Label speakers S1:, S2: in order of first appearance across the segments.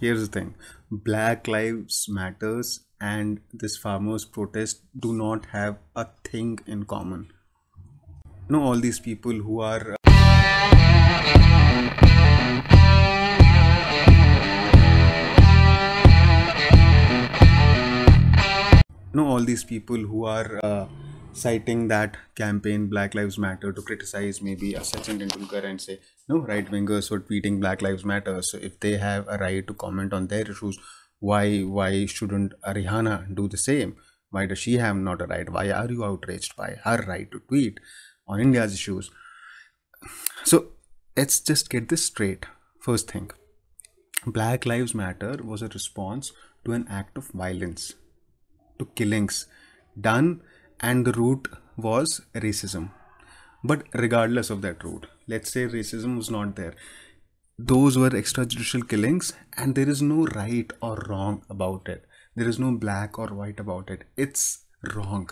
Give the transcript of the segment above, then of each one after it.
S1: here's the thing black lives matters and this farmers protest do not have a thing in common you know all these people who are you know all these people who are uh, citing that campaign Black Lives Matter to criticize maybe a Sachin Tendulkar and say, no, right wingers were tweeting Black Lives Matter. So if they have a right to comment on their issues, why why shouldn't Rihanna do the same? Why does she have not a right? Why are you outraged by her right to tweet on India's issues? So let's just get this straight. First thing, Black Lives Matter was a response to an act of violence, to killings done and the root was racism but regardless of that root let's say racism was not there those were extrajudicial killings and there is no right or wrong about it there is no black or white about it it's wrong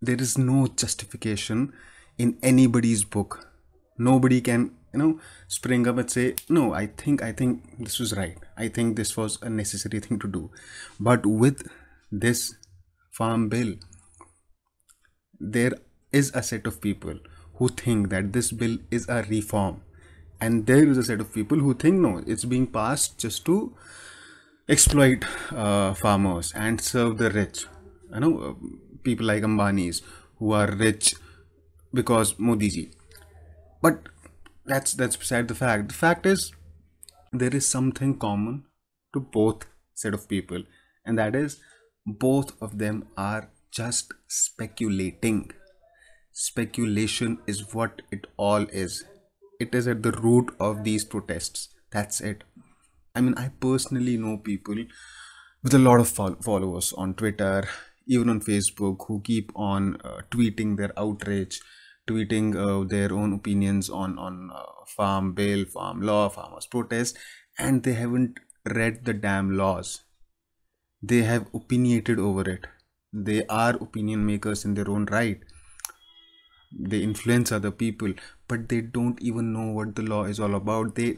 S1: there is no justification in anybody's book nobody can you know spring up and say no i think i think this was right i think this was a necessary thing to do but with this farm bill there is a set of people who think that this bill is a reform and there is a set of people who think no it's being passed just to exploit uh, farmers and serve the rich you know uh, people like ambanis who are rich because modi ji but that's that's beside the fact the fact is there is something common to both set of people and that is both of them are just speculating. Speculation is what it all is. It is at the root of these protests. That's it. I mean, I personally know people with a lot of followers on Twitter, even on Facebook, who keep on uh, tweeting their outrage, tweeting uh, their own opinions on on uh, farm bill, farm law, farmers protest, and they haven't read the damn laws. They have opinionated over it they are opinion makers in their own right they influence other people but they don't even know what the law is all about they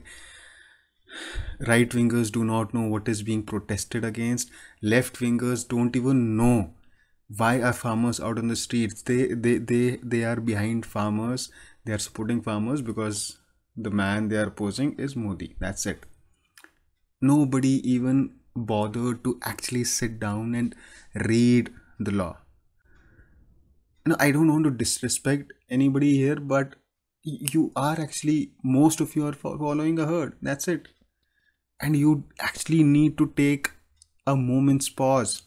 S1: right wingers do not know what is being protested against left wingers don't even know why are farmers out on the streets they they they, they are behind farmers they are supporting farmers because the man they are opposing is modi that's it nobody even bothered to actually sit down and read the law. Now, I don't want to disrespect anybody here, but you are actually most of you are following a herd. That's it, and you actually need to take a moment's pause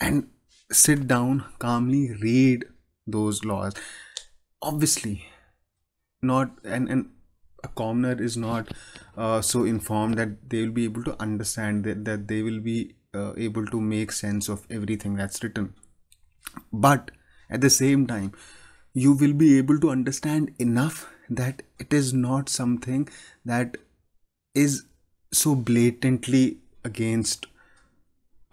S1: and sit down calmly, read those laws. Obviously, not and and a commoner is not uh, so informed that they will be able to understand that, that they will be uh, able to make sense of everything that's written but at the same time you will be able to understand enough that it is not something that is so blatantly against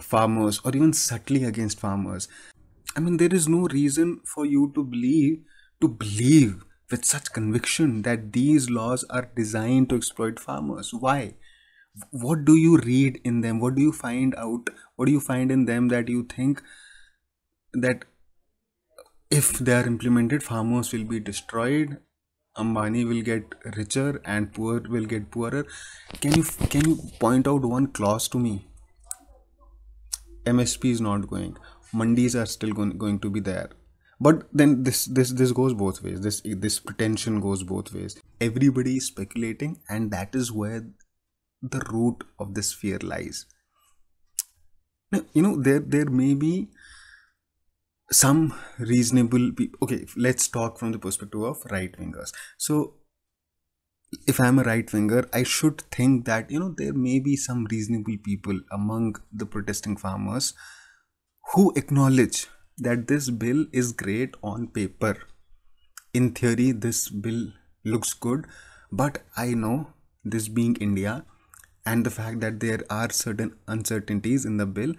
S1: farmers or even subtly against farmers i mean there is no reason for you to believe to believe with such conviction that these laws are designed to exploit farmers why what do you read in them what do you find out what do you find in them that you think that if they are implemented farmers will be destroyed ambani will get richer and poor will get poorer can you can you point out one clause to me msp is not going mandis are still going, going to be there but then this this this goes both ways this this pretension goes both ways everybody is speculating and that is where the root of this fear lies. Now, you know, there, there may be some reasonable people. Okay, let's talk from the perspective of right wingers. So, if I'm a right winger, I should think that, you know, there may be some reasonable people among the protesting farmers who acknowledge that this bill is great on paper. In theory, this bill looks good, but I know this being India, and the fact that there are certain uncertainties in the bill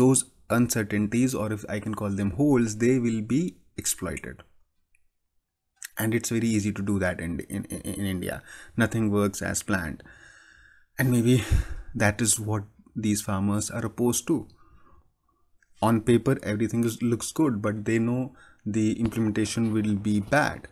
S1: those uncertainties or if i can call them holes they will be exploited and it's very easy to do that in, in, in india nothing works as planned and maybe that is what these farmers are opposed to on paper everything is, looks good but they know the implementation will be bad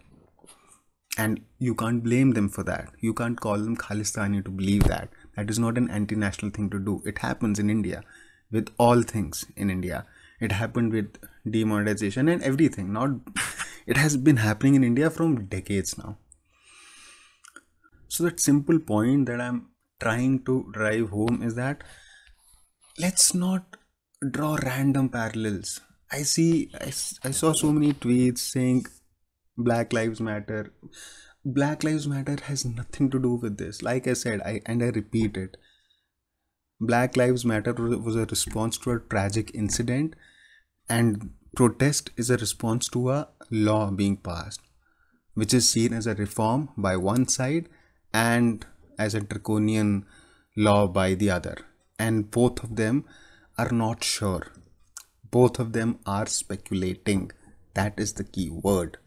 S1: and you can't blame them for that you can't call them khalistani to believe that that is not an anti-national thing to do. It happens in India with all things in India. It happened with demonetization and everything. Not it has been happening in India from decades now. So that simple point that I'm trying to drive home is that let's not draw random parallels. I see I, I saw so many tweets saying Black Lives Matter black lives matter has nothing to do with this like i said i and i repeat it black lives matter was a response to a tragic incident and protest is a response to a law being passed which is seen as a reform by one side and as a draconian law by the other and both of them are not sure both of them are speculating that is the key word